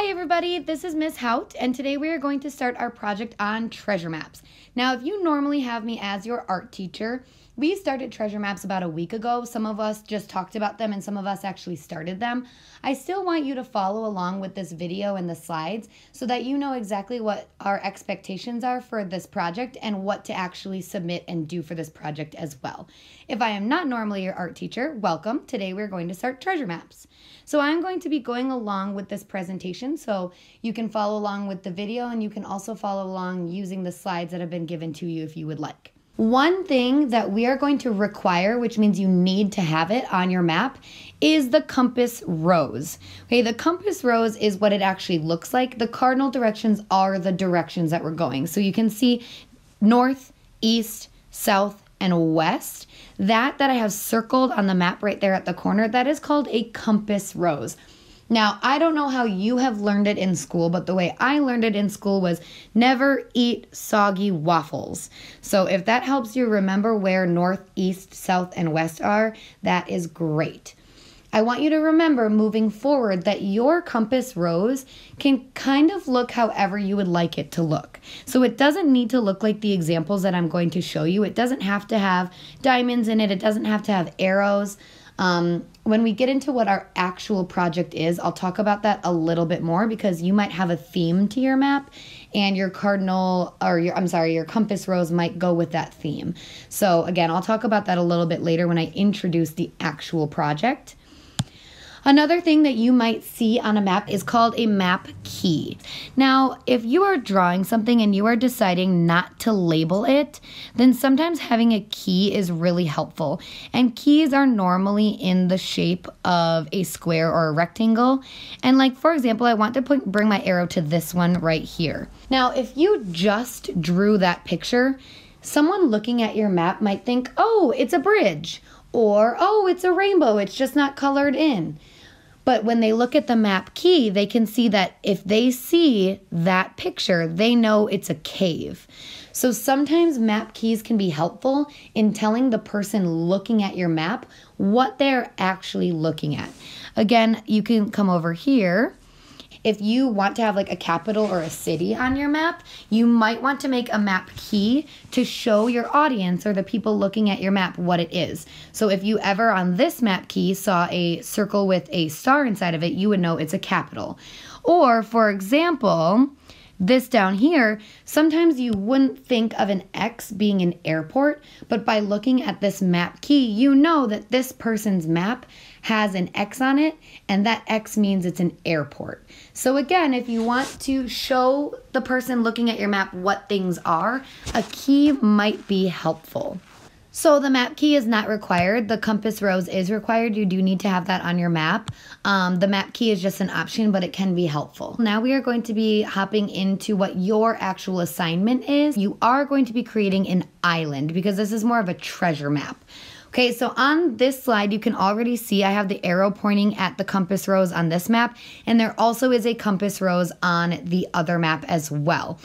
Hi everybody, this is Miss Hout, and today we are going to start our project on treasure maps. Now, if you normally have me as your art teacher, we started treasure maps about a week ago. Some of us just talked about them and some of us actually started them. I still want you to follow along with this video and the slides so that you know exactly what our expectations are for this project and what to actually submit and do for this project as well. If I am not normally your art teacher, welcome. Today we're going to start treasure maps. So I'm going to be going along with this presentation so you can follow along with the video and you can also follow along using the slides that have been given to you if you would like. One thing that we are going to require, which means you need to have it on your map, is the compass rose. Okay, the compass rose is what it actually looks like. The cardinal directions are the directions that we're going. So you can see north, east, south, and west. That that I have circled on the map right there at the corner, that is called a compass rose. Now, I don't know how you have learned it in school, but the way I learned it in school was never eat soggy waffles. So, if that helps you remember where north, east, south, and west are, that is great. I want you to remember moving forward that your compass rose can kind of look however you would like it to look. So it doesn't need to look like the examples that I'm going to show you. It doesn't have to have diamonds in it, it doesn't have to have arrows. Um, when we get into what our actual project is, I'll talk about that a little bit more because you might have a theme to your map and your cardinal or your I'm sorry, your compass rose might go with that theme. So again, I'll talk about that a little bit later when I introduce the actual project. Another thing that you might see on a map is called a map key. Now, if you are drawing something and you are deciding not to label it, then sometimes having a key is really helpful. And keys are normally in the shape of a square or a rectangle. And like, for example, I want to put, bring my arrow to this one right here. Now, if you just drew that picture, someone looking at your map might think, oh, it's a bridge or, oh, it's a rainbow, it's just not colored in. But when they look at the map key, they can see that if they see that picture, they know it's a cave. So sometimes map keys can be helpful in telling the person looking at your map what they're actually looking at. Again, you can come over here if you want to have like a capital or a city on your map, you might want to make a map key to show your audience or the people looking at your map what it is. So if you ever on this map key saw a circle with a star inside of it, you would know it's a capital. Or for example, this down here, sometimes you wouldn't think of an X being an airport, but by looking at this map key, you know that this person's map has an X on it, and that X means it's an airport. So again, if you want to show the person looking at your map what things are, a key might be helpful. So the map key is not required. The compass rose is required. You do need to have that on your map. Um, the map key is just an option, but it can be helpful. Now we are going to be hopping into what your actual assignment is. You are going to be creating an island because this is more of a treasure map. Okay, so on this slide, you can already see I have the arrow pointing at the compass rose on this map, and there also is a compass rose on the other map as well.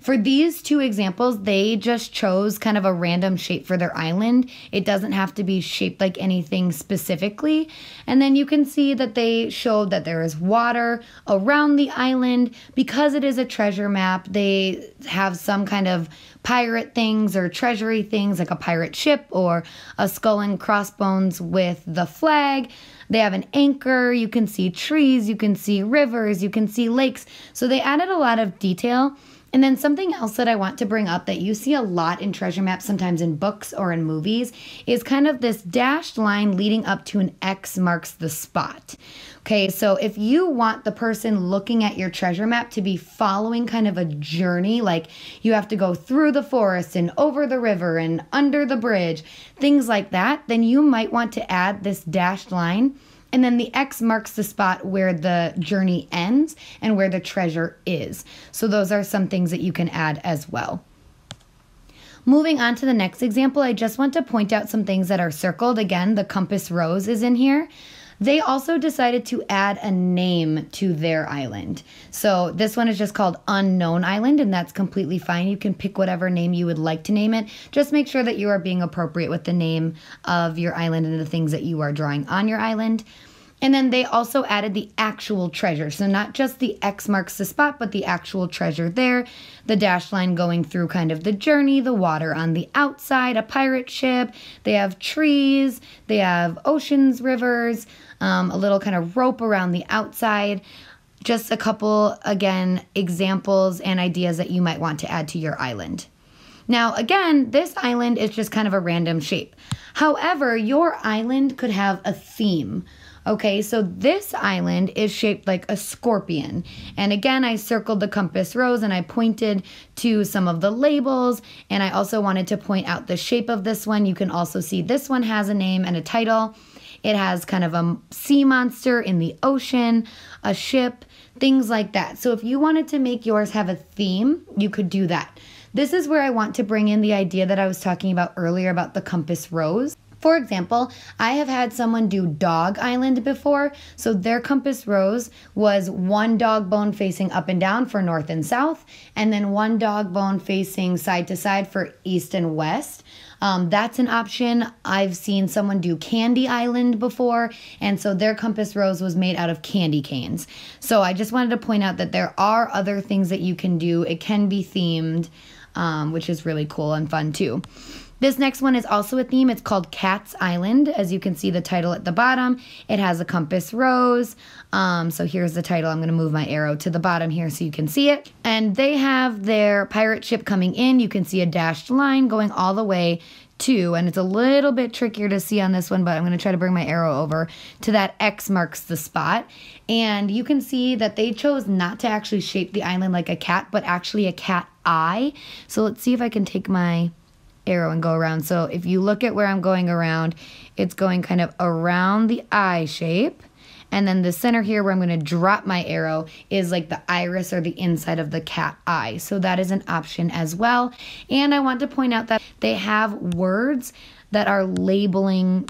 For these two examples, they just chose kind of a random shape for their island. It doesn't have to be shaped like anything specifically. And then you can see that they showed that there is water around the island. Because it is a treasure map, they have some kind of pirate things or treasury things, like a pirate ship or a skull and crossbones with the flag. They have an anchor. You can see trees. You can see rivers. You can see lakes. So they added a lot of detail and then something else that I want to bring up that you see a lot in treasure maps, sometimes in books or in movies, is kind of this dashed line leading up to an X marks the spot. Okay, so if you want the person looking at your treasure map to be following kind of a journey, like you have to go through the forest and over the river and under the bridge, things like that, then you might want to add this dashed line and then the X marks the spot where the journey ends and where the treasure is. So those are some things that you can add as well. Moving on to the next example, I just want to point out some things that are circled. Again, the compass rose is in here. They also decided to add a name to their island. So this one is just called Unknown Island, and that's completely fine. You can pick whatever name you would like to name it. Just make sure that you are being appropriate with the name of your island and the things that you are drawing on your island. And then they also added the actual treasure. So not just the X marks the spot, but the actual treasure there. The dash line going through kind of the journey, the water on the outside, a pirate ship. They have trees, they have oceans, rivers, um, a little kind of rope around the outside. Just a couple, again, examples and ideas that you might want to add to your island. Now, again, this island is just kind of a random shape. However, your island could have a theme. Okay, so this island is shaped like a scorpion. And again, I circled the compass rose and I pointed to some of the labels. And I also wanted to point out the shape of this one. You can also see this one has a name and a title. It has kind of a sea monster in the ocean, a ship, things like that. So if you wanted to make yours have a theme, you could do that. This is where I want to bring in the idea that I was talking about earlier about the compass rose. For example, I have had someone do Dog Island before, so their compass rose was one dog bone facing up and down for north and south, and then one dog bone facing side to side for east and west. Um, that's an option. I've seen someone do Candy Island before, and so their compass rose was made out of candy canes. So I just wanted to point out that there are other things that you can do. It can be themed, um, which is really cool and fun too. This next one is also a theme. It's called Cat's Island. As you can see the title at the bottom, it has a compass rose. Um, so here's the title. I'm going to move my arrow to the bottom here so you can see it. And they have their pirate ship coming in. You can see a dashed line going all the way to, and it's a little bit trickier to see on this one, but I'm going to try to bring my arrow over to that X marks the spot. And you can see that they chose not to actually shape the island like a cat, but actually a cat eye. So let's see if I can take my arrow and go around. So if you look at where I'm going around, it's going kind of around the eye shape. And then the center here where I'm gonna drop my arrow is like the iris or the inside of the cat eye. So that is an option as well. And I want to point out that they have words that are labeling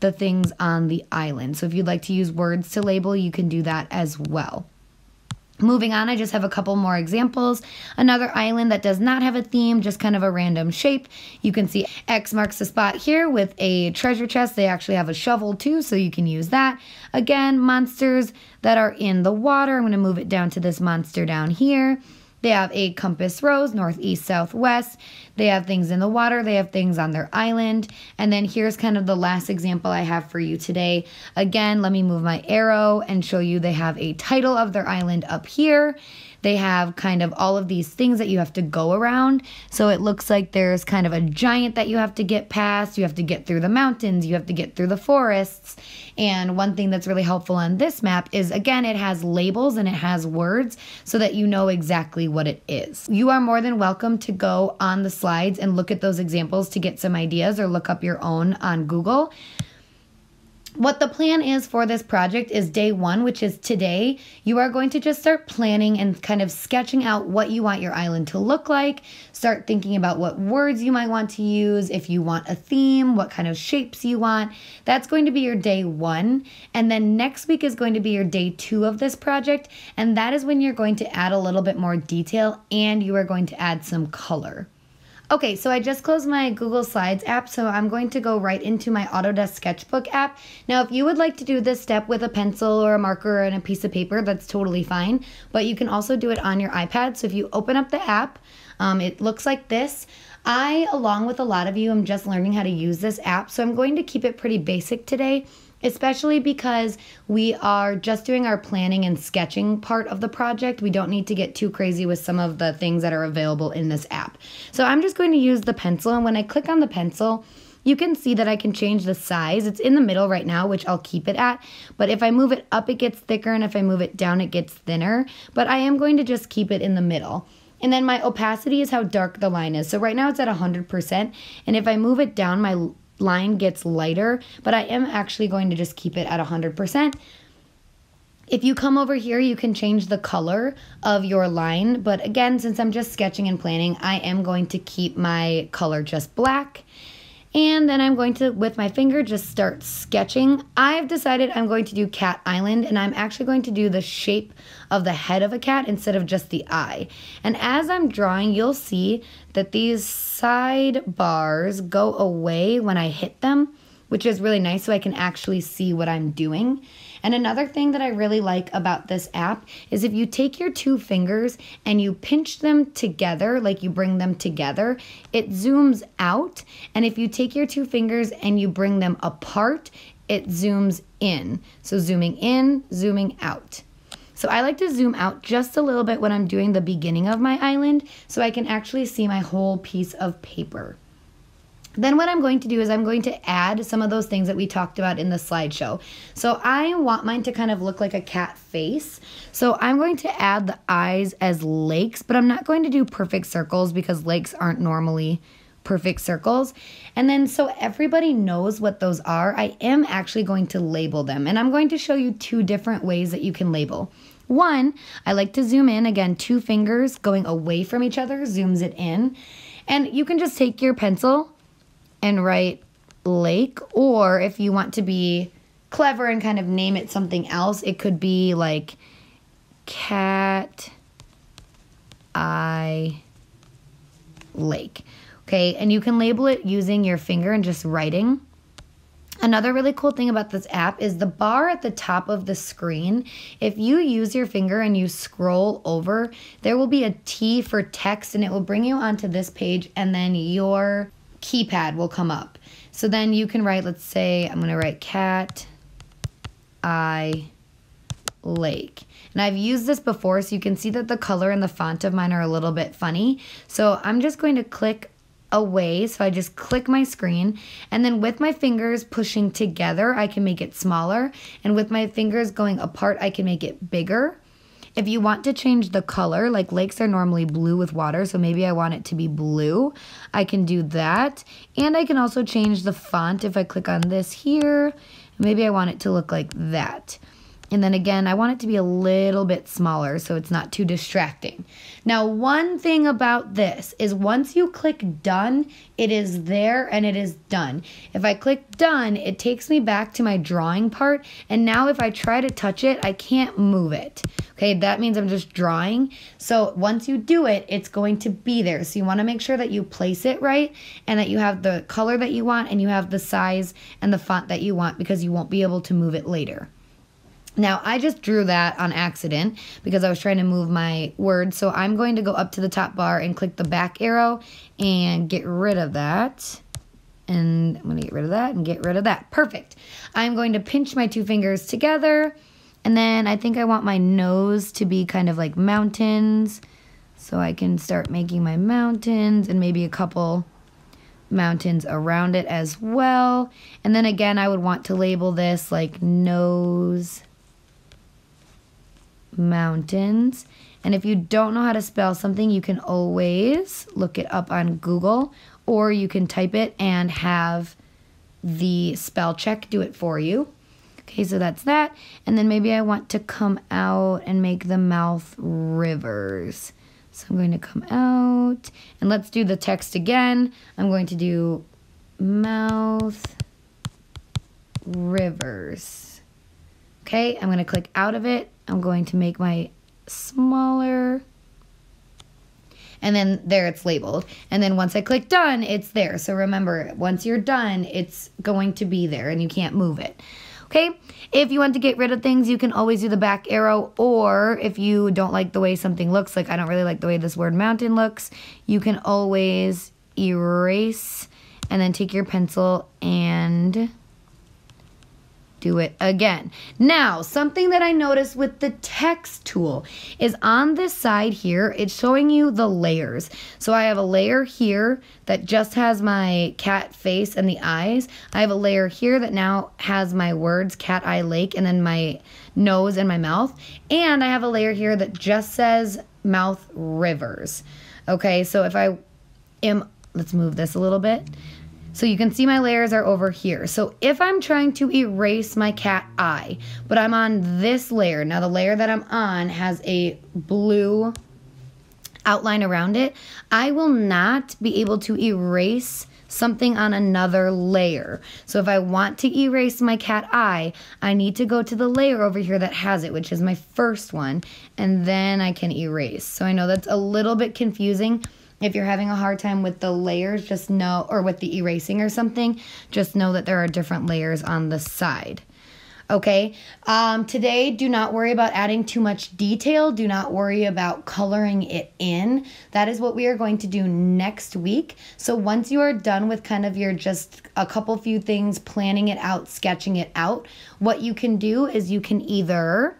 the things on the island. So if you'd like to use words to label, you can do that as well. Moving on, I just have a couple more examples. Another island that does not have a theme, just kind of a random shape. You can see X marks the spot here with a treasure chest. They actually have a shovel too, so you can use that. Again, monsters that are in the water. I'm going to move it down to this monster down here. They have a compass rose, northeast, southwest. They have things in the water, they have things on their island. And then here's kind of the last example I have for you today. Again, let me move my arrow and show you they have a title of their island up here. They have kind of all of these things that you have to go around. So it looks like there's kind of a giant that you have to get past. You have to get through the mountains. You have to get through the forests. And one thing that's really helpful on this map is again, it has labels and it has words so that you know exactly what it is. You are more than welcome to go on the slides and look at those examples to get some ideas or look up your own on Google what the plan is for this project is day one, which is today. You are going to just start planning and kind of sketching out what you want your island to look like. Start thinking about what words you might want to use, if you want a theme, what kind of shapes you want. That's going to be your day one. And then next week is going to be your day two of this project. And that is when you're going to add a little bit more detail and you are going to add some color. Okay, so I just closed my Google Slides app, so I'm going to go right into my Autodesk Sketchbook app. Now, if you would like to do this step with a pencil or a marker and a piece of paper, that's totally fine, but you can also do it on your iPad. So if you open up the app, um, it looks like this. I, along with a lot of you, am just learning how to use this app, so I'm going to keep it pretty basic today especially because we are just doing our planning and sketching part of the project. We don't need to get too crazy with some of the things that are available in this app. So I'm just going to use the pencil, and when I click on the pencil, you can see that I can change the size. It's in the middle right now, which I'll keep it at. But if I move it up, it gets thicker, and if I move it down, it gets thinner. But I am going to just keep it in the middle. And then my opacity is how dark the line is. So right now it's at 100%. And if I move it down, my line gets lighter, but I am actually going to just keep it at 100%. If you come over here, you can change the color of your line. But again, since I'm just sketching and planning, I am going to keep my color just black. And then I'm going to, with my finger, just start sketching. I've decided I'm going to do Cat Island, and I'm actually going to do the shape of the head of a cat instead of just the eye. And as I'm drawing, you'll see that these side bars go away when I hit them, which is really nice so I can actually see what I'm doing. And another thing that I really like about this app is if you take your two fingers and you pinch them together, like you bring them together, it zooms out. And if you take your two fingers and you bring them apart, it zooms in. So zooming in, zooming out. So I like to zoom out just a little bit when I'm doing the beginning of my island so I can actually see my whole piece of paper. Then what I'm going to do is I'm going to add some of those things that we talked about in the slideshow. So I want mine to kind of look like a cat face. So I'm going to add the eyes as lakes, but I'm not going to do perfect circles because lakes aren't normally perfect circles. And then so everybody knows what those are, I am actually going to label them. And I'm going to show you two different ways that you can label. One, I like to zoom in, again, two fingers going away from each other zooms it in. And you can just take your pencil and write lake. Or if you want to be clever and kind of name it something else, it could be like cat eye lake. Okay, and you can label it using your finger and just writing. Another really cool thing about this app is the bar at the top of the screen. If you use your finger and you scroll over, there will be a T for text and it will bring you onto this page and then your keypad will come up. So then you can write, let's say, I'm going to write cat "I," lake. And I've used this before, so you can see that the color and the font of mine are a little bit funny. So I'm just going to click away. So I just click my screen and then with my fingers pushing together, I can make it smaller. And with my fingers going apart, I can make it bigger. If you want to change the color, like lakes are normally blue with water, so maybe I want it to be blue. I can do that. And I can also change the font if I click on this here. Maybe I want it to look like that. And then again, I want it to be a little bit smaller so it's not too distracting. Now, one thing about this is once you click done, it is there and it is done. If I click done, it takes me back to my drawing part. And now if I try to touch it, I can't move it. Okay, that means I'm just drawing. So once you do it, it's going to be there. So you wanna make sure that you place it right and that you have the color that you want and you have the size and the font that you want because you won't be able to move it later. Now, I just drew that on accident because I was trying to move my word. So I'm going to go up to the top bar and click the back arrow and get rid of that. And I'm going to get rid of that and get rid of that. Perfect. I'm going to pinch my two fingers together. And then I think I want my nose to be kind of like mountains. So I can start making my mountains and maybe a couple mountains around it as well. And then again, I would want to label this like nose mountains. And if you don't know how to spell something, you can always look it up on Google or you can type it and have the spell check do it for you. Okay, so that's that. And then maybe I want to come out and make the mouth rivers. So I'm going to come out and let's do the text again. I'm going to do mouth rivers. Okay, I'm going to click out of it I'm going to make my smaller and then there it's labeled. And then once I click done, it's there. So remember, once you're done, it's going to be there and you can't move it. Okay, if you want to get rid of things, you can always do the back arrow, or if you don't like the way something looks, like I don't really like the way this word mountain looks, you can always erase and then take your pencil and do it again. Now, something that I noticed with the text tool is on this side here, it's showing you the layers. So I have a layer here that just has my cat face and the eyes. I have a layer here that now has my words, cat eye lake, and then my nose and my mouth. And I have a layer here that just says mouth rivers. Okay, so if I am, let's move this a little bit. So you can see my layers are over here. So if I'm trying to erase my cat eye, but I'm on this layer, now the layer that I'm on has a blue outline around it, I will not be able to erase something on another layer. So if I want to erase my cat eye, I need to go to the layer over here that has it, which is my first one, and then I can erase. So I know that's a little bit confusing, if you're having a hard time with the layers, just know, or with the erasing or something, just know that there are different layers on the side. Okay, um, today do not worry about adding too much detail. Do not worry about coloring it in. That is what we are going to do next week. So once you are done with kind of your just a couple few things, planning it out, sketching it out, what you can do is you can either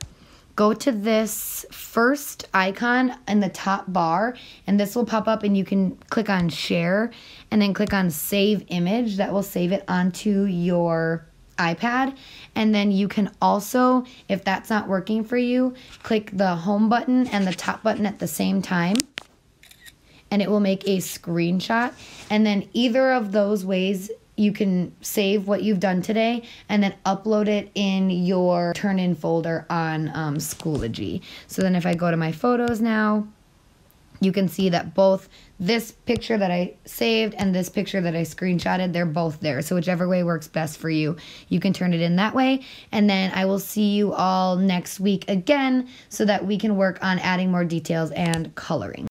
go to this first icon in the top bar, and this will pop up, and you can click on share and then click on save image. That will save it onto your iPad. And then you can also, if that's not working for you, click the home button and the top button at the same time and it will make a screenshot. And then either of those ways you can save what you've done today and then upload it in your turn in folder on um, Schoology. So then if I go to my photos now, you can see that both this picture that I saved and this picture that I screenshotted, they're both there. So whichever way works best for you, you can turn it in that way. And then I will see you all next week again so that we can work on adding more details and coloring.